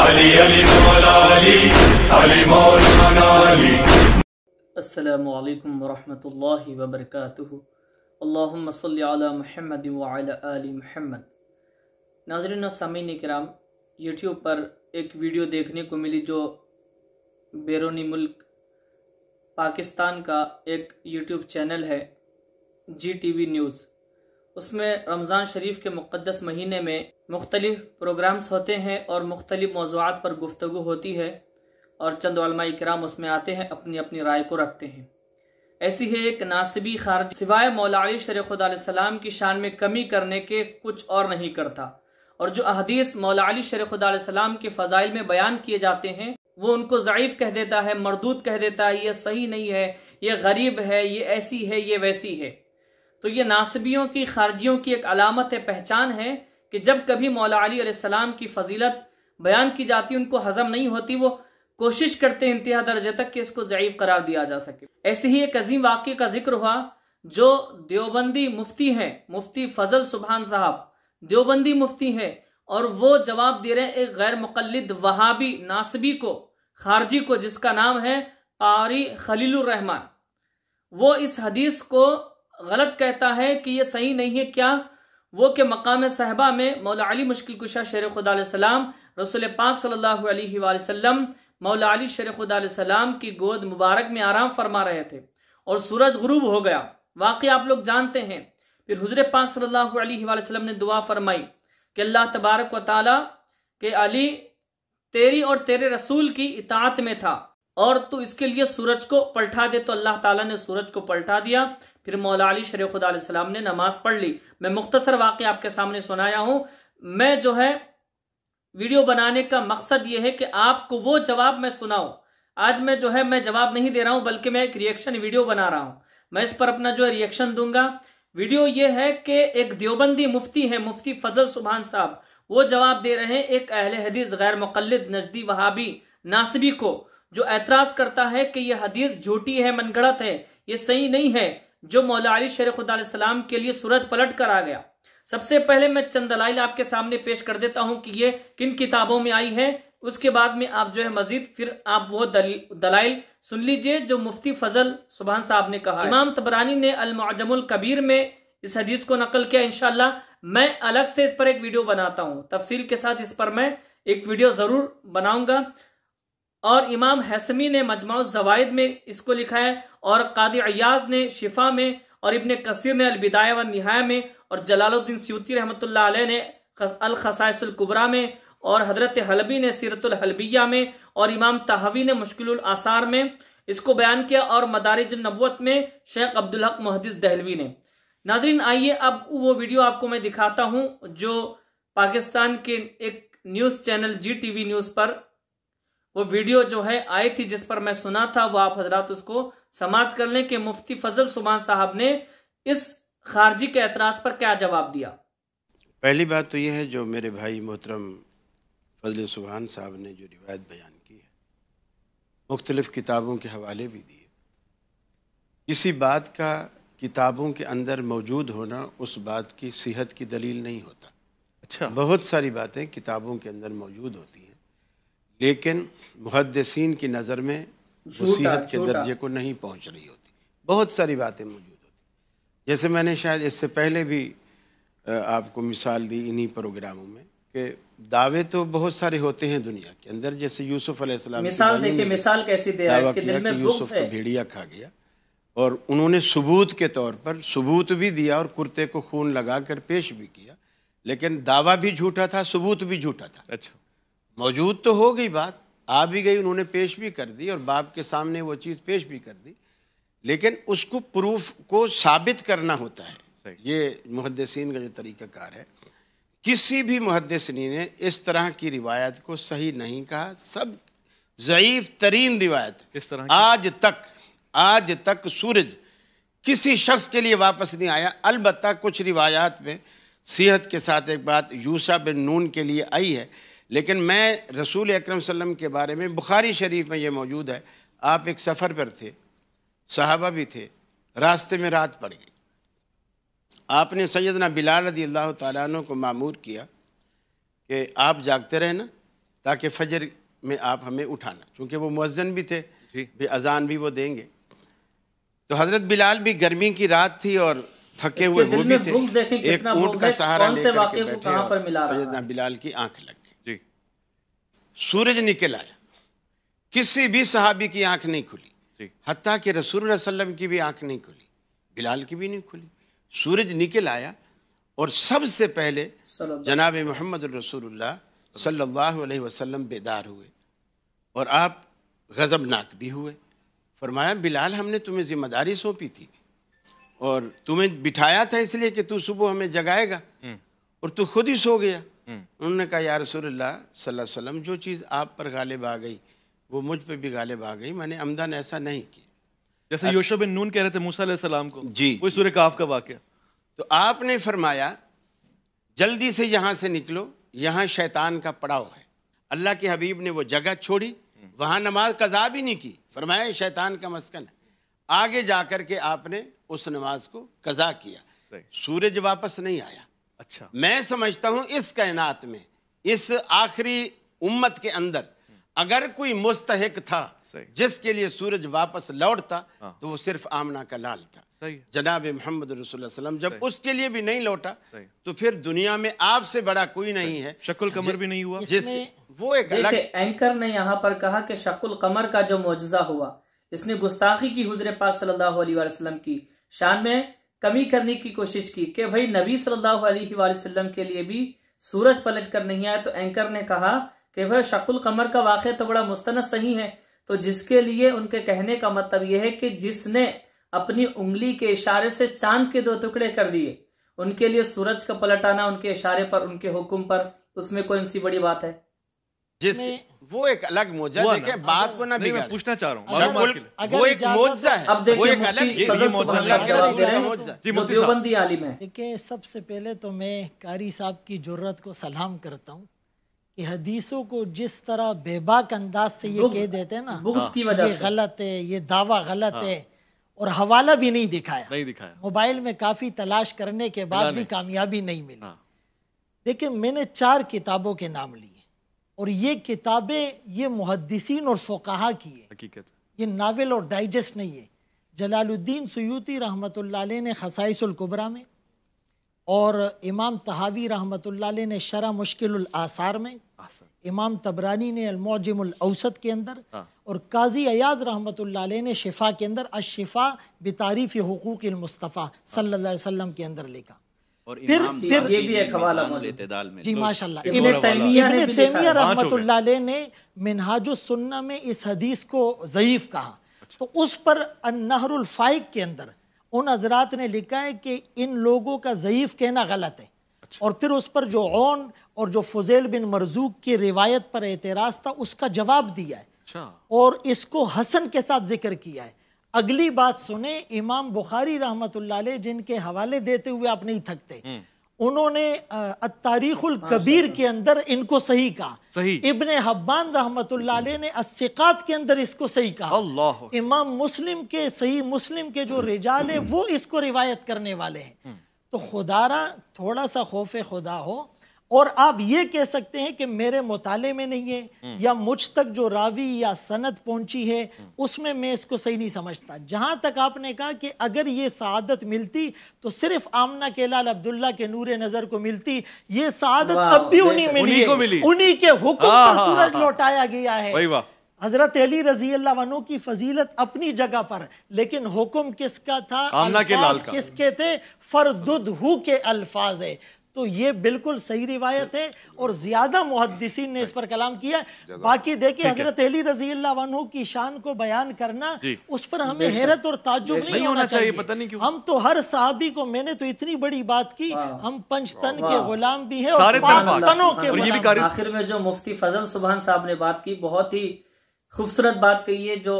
अली अली मौला अली अली मौलाना कराम यूट्यूब पर एक वीडियो देखने को मिली जो बैरूनी मुल्क पाकिस्तान का एक यूट्यूब चैनल है जी टी वी न्यूज़ उसमें रमज़ान शरीफ के मुक़दस महीने में मुख्तलिफ प्रोग्राम्स होते हैं और मुख्तलिफ मौजूद पर गुफ्तु होती है और चंद कराम उसमें आते हैं अपनी अपनी राय को रखते हैं ऐसी है एक नासिबी खारज सिवाय मौला अली शर खुदाम की शान में कमी करने के कुछ और नहीं करता और जो अहदीस मौला अली शर खुदाम के फ़जाइल में बयान किए जाते हैं वो उनको ज़यीफ़ कह देता है मरदूद कह देता है ये सही नहीं है ये गरीब है ये ऐसी है ये वैसी है तो ये नासबियों की खारजियों की एक अलामत पहचान है कि जब कभी मौला अली की फजीलत बयान की जाती उनको हजम नहीं होती वो कोशिश करते इंतहा दर्जे तक कि इसको ज़यीफ करार दिया जा सके ऐसे ही एक अजीम वाक्य का जिक्र हुआ जो देवबंदी मुफ्ती हैं मुफ्ती फजल सुबहान साहब देवबंदी मुफ्ती हैं और वो जवाब दे रहे हैं एक गैर मुकलद वहाबी नासबी को खारजी को जिसका नाम है आरी खलील रहमान वो इस हदीस को गलत कहता है कि ये सही नहीं है क्या वो के मकाम साहबा में मौला अली मुश्किल कुशा शेर खुदा सलाम रसूल पाक सल्लल्लाहु अलैहि वसल्लम मौला अली शेर खुदा सलाम की गोद मुबारक में आराम फरमा रहे थे और सूरज गुरूब हो गया वाकई आप लोग जानते हैं फिर हजर पाक सल्लल्लाहु अलैहि वसल्लम ने दुआ फरमाई कि अल्लाह तबारक व के अली तेरी और तेरे रसूल की इतात में था और तू इसके लिए सूरज को पलटा दे तो अल्लाह ताला ने सूरज को पलटा दिया फिर मौला अली शर खुदाम ने नमाज पढ़ ली मैं मुख्तसर वाक्य आपके सामने सुनाया हूं मैं जो है वीडियो बनाने का मकसद ये है कि आपको वो जवाब मैं सुनाऊं आज मैं जो है मैं जवाब नहीं दे रहा हूं बल्कि मैं एक रिएक्शन वीडियो बना रहा हूं मैं इस पर अपना जो है रिएक्शन दूंगा वीडियो ये है कि एक देवबंदी मुफ्ती है मुफ्ती फजल सुबहान साहब वो जवाब दे रहे हैं एक अहल हदीस गैर मुकलद नजदी वहाबी नासबी को जो एतराज करता है कि यह हदीस झूठी है मनगढ़त है ये सही नहीं है जो मौला अली शेर खुदाम के लिए सूरत पलट कर आ गया सबसे पहले मैं चंद दलाइल आपके सामने पेश कर देता हूं कि ये किन किताबों में आई है उसके बाद में आप जो है मजीद फिर आप वो दलाइल सुन लीजिए जो मुफ्ती फजल सुबहान साहब ने कहा इमाम तबरानी ने अलमजमुल कबीर में इस हदीस को नकल किया इनशाला मैं अलग से इस पर एक वीडियो बनाता हूँ तफसील के साथ इस पर मैं एक वीडियो जरूर बनाऊंगा और इमाम हैसमी ने मजमा जवायद में इसको लिखा है और कादी अयाज ने शिफा में और इबन कसीर ने अलबिदाय व नहाय में और जलालुद्दीन सूती रहमत ने अलखसाइसकुबरा में और हजरत हलबी ने सीरतलबिया में और इमाम तहवी ने मुश्किल आसार में इसको बयान किया और मदारिज नबूत में शेख अब्दुल हक मोहदिस दहलवी ने नाजरीन आइए अब वो वीडियो आपको मैं दिखाता हूं जो पाकिस्तान के एक news channel Geo TV news पर वो वीडियो जो है आई थी जिस पर मैं सुना था वो आप हजरात उसको समाप्त कर लें कि मुफ्ती फजल सुबहान साहब ने इस खारजी के एतराज पर क्या जवाब दिया पहली बात तो यह है जो मेरे भाई मोहतरम फजल सुबहान साहब ने जो रिवायत बयान की है मुख्तलिफ़ किताबों के हवाले भी दिए इसी बात का किताबों के अंदर मौजूद होना उस बात की सेहत की दलील नहीं होता अच्छा बहुत सारी बातें किताबों के अंदर मौजूद होती हैं लेकिन मुहदसिन की नज़र में वसीहत के दर्जे को नहीं पहुंच रही होती बहुत सारी बातें मौजूद होती जैसे मैंने शायद इससे पहले भी आपको मिसाल दी इन्हीं प्रोग्रामों में कि दावे तो बहुत सारे होते हैं दुनिया के अंदर जैसे यूसुफ अलैहिस्सलाम मिसाल देखिए मिसाल कैसी दे दावा किया कि यूसुफ को भेड़िया खा गया और उन्होंने सबूत के तौर पर सबूत भी दिया और कुर्ते को खून लगा कर पेश भी किया लेकिन दावा भी झूठा था सबूत भी झूठा था अच्छा मौजूद तो हो गई बात आ भी गई उन्होंने पेश भी कर दी और बाप के सामने वो चीज़ पेश भी कर दी लेकिन उसको प्रूफ को साबित करना होता है ये मुहदसिन का जो तरीक़ाकार है किसी भी मुहदसनी ने इस तरह की रिवायत को सही नहीं कहा सब ज़यीफ़ तरीन रिवायत किस तरह आज तक आज तक सूरज किसी शख्स के लिए वापस नहीं आया अलबत् कुछ रिवायात में सेहत के साथ एक बात यूसा बिन नून के लिए आई है लेकिन मैं रसूल अकरम सल्लम के बारे में बुखारी शरीफ में ये मौजूद है आप एक सफ़र पर थे सहाबा भी थे रास्ते में रात पड़ गई आपने सैदना बिलाल रदी अल्लाह तु को मामूर किया कि आप जागते रहना ताकि फजर में आप हमें उठाना क्योंकि वो मुजन भी थे भी अजान भी वो देंगे तो हज़रत बिलाल भी गर्मी की रात थी और थके हुए वो भी थे एक ऊँट का सहारा लेकर के बैठे सैदना बिलाल की आँख लग सूरज निकल आया किसी भी सहाबी की आंख नहीं खुली हती कि रसूल वसल्लम की भी आंख नहीं खुली बिलाल की भी नहीं खुली सूरज निकल आया और सबसे पहले जनाब मोहम्मद रसूलुल्लाह सल्लल्लाहु अलैहि वसल्लम बेदार हुए और आप गज़बनाक भी हुए फरमाया बिलाल हमने तुम्हें ज़िम्मेदारी सौंपी थी और तुम्हें बिठाया था इसलिए कि तू सुबह हमें जगाएगा हम्म। और तू खुद ही सो गया हम्म। उन्होंने कहा यार रसोल्ला वसल्लम जो चीज़ आप पर गालिब आ गई वो मुझ पर भी गालिब आ गई मैंने अमदन ऐसा नहीं किया जैसे योशो बिन नून कह रहे थे मूसा सलाम को जी वो सूर्य काफ का वाक्य तो आपने फरमाया जल्दी से यहाँ से निकलो यहाँ शैतान का पड़ाव है अल्लाह के हबीब ने वो जगह छोड़ी वहाँ नमाज कजा भी नहीं की फरमाया शैतान का मस्कन है आगे जा कर के आपने उस नमाज को कजा किया सूरज वापस नहीं आया अच्छा मैं समझता हूं इस कायनात में इस आखिरी उम्मत के अंदर अगर कोई मुस्तहक था जिसके लिए सूरज वापस लौटता हाँ। तो वो सिर्फ आमना का लाल था जनाब मोहम्मद रसुल्लम जब उसके लिए भी नहीं लौटा तो फिर दुनिया में आपसे बड़ा कोई नहीं है शकुल कमर भी नहीं हुआ जिसके वो एक अलग एंकर ने यहाँ पर कहा कि शकुल कमर का जो मुआजा हुआ इसने गुस्ताखी की हुजर पाक सल्लल्लाहु अलैहि वसल्लम की शान में कमी करने की कोशिश की कि भाई नबी सल्लल्लाहु अलैहि वसल्लम के लिए भी सूरज पलट कर नहीं आया तो एंकर ने कहा कि भाई शकुल कमर का वाक़ तो बड़ा मुस्तना सही है तो जिसके लिए उनके कहने का मतलब यह है कि जिसने अपनी उंगली के इशारे से चांद के दो टुकड़े कर दिए उनके लिए सूरज का पलट आना उनके इशारे पर उनके हुक्म पर उसमें कोई सी बड़ी बात है जिस वो एक अलग मोजा देखे बात को ना बिगाड़ पूछना चाह रहा हूँ वो एक मोजा है वो एक अलग आलिम है देखिए सबसे पहले तो मैं कारी साहब की जरूरत को सलाम करता हूँ कि हदीसों को जिस तरह बेबाक अंदाज से ये कह देते हैं ना हाँ। ये गलत है ये दावा गलत है हाँ। और हवाला भी नहीं दिखाया नहीं दिखाया मोबाइल में काफी तलाश करने के बाद भी कामयाबी नहीं मिली हाँ। देखिए मैंने चार किताबों के नाम लिए और ये किताबें ये मुहदसिन और फोकहा की है ये नावल और डाइजेस्ट नहीं है जलालुद्दीन सयूती रहमत ने ख़साइसकुबरा में और इमाम तहावी रहमत ने शरा मुश्किल आसार में इमाम तबरानी ने अलमौजमसत के अंदर हाँ। और काजी अयाज रहमत ने शिफा के अंदर अशिफा बतारीफ़ हकूक़ मुस्तफ़ा सल्ला वसम के अंदर लिखा और फिर फिर ये भी एक हवाला में जी तो माशाल्लाह इब्ने ने सुन्ना में इस हदीस को ज़ईफ़ कहा अच्छा। तो उस पर फाइक के अंदर उन हजरात ने लिखा है कि इन लोगों का ज़यीफ़ कहना गलत है अच्छा। और फिर उस पर जो ओन और जो फजेल बिन मरजूक की रिवायत पर एतराज़ था उसका जवाब दिया है अच्छा। और इसको हसन के साथ जिक्र किया है अगली बात सुने इमाम बुखारी रहमत जिनके हवाले देते हुए आप नहीं थकते हम्म। उन्होंने तारीखुल कबीर के अंदर इनको सही कहा सही इबन हब्बान रहमत ने अस्सिकात के अंदर इसको सही कहा इमाम मुस्लिम के सही मुस्लिम के जो रिजाल है वो इसको रिवायत करने वाले हैं हम्म। तो खुदारा थोड़ा सा खौफ खुदा हो और आप ये कह सकते हैं कि मेरे मुताले में नहीं है हम्म। या मुझ तक जो रावी या सनत पहुंची है हम्म। उसमें मैं इसको सही नहीं समझता जहां तक आपने कहा कि अगर ये सआदत मिलती तो सिर्फ आमना के लाल अब्दुल्ला के नूर नजर को मिलती ये सआदत अब भी उन्हीं मिली उन्हीं, के हुक्म हाँ, पर हाँ, सूरज हाँ, लौटाया गया है हजरत अली रजी अल्लाह की फजीलत अपनी जगह पर लेकिन हुक्म किसका था किसके थे फरदुद हु के अल्फाज है तो ये बिल्कुल सही रिवायत है और ज़्यादा मुहदसिन ने इस पर कलाम किया बाकी देखिए हज़रत अली रजी वनु की शान को बयान करना उस पर हमें हैरत और ताजुब नहीं, नहीं होना चाहिए पता नहीं क्यों हम तो हर साहबी को मैंने तो इतनी बड़ी बात की हम पंचतन के गुलाम भी है आखिर में जो मुफ्ती फजल सुबहान साहब ने बात की बहुत ही खूबसूरत बात कही है जो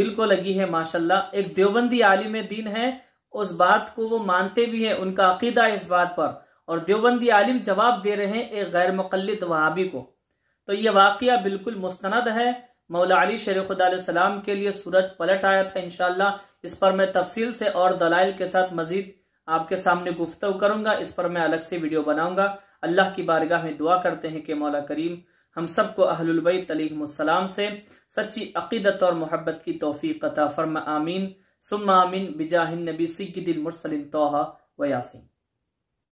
दिल को लगी है माशाल्लाह एक देवबंदी आलिम दीन है उस बात को वो मानते भी हैं उनका अकीदा इस बात पर और देवबंदी आलिम जवाब दे रहे हैं एक गैर मुकलद वहाबी को तो ये वाक्य बिल्कुल मुस्तंद है मौला अली शेर खुदाम के लिए सूरज पलट आया था इनशाला इस पर मैं तफसील से और दलाइल के साथ मजीद आपके सामने गुफ्तु करूंगा इस पर मैं अलग से वीडियो बनाऊंगा अल्लाह की बारगाह में दुआ करते हैं कि मौला करीम हम सबको तलीम से सच्ची अकीदत और मोहब्बत की तोफ़ी कता फरमा आमीन ثم من بجاه النبي سيد المرسلين طه وياسين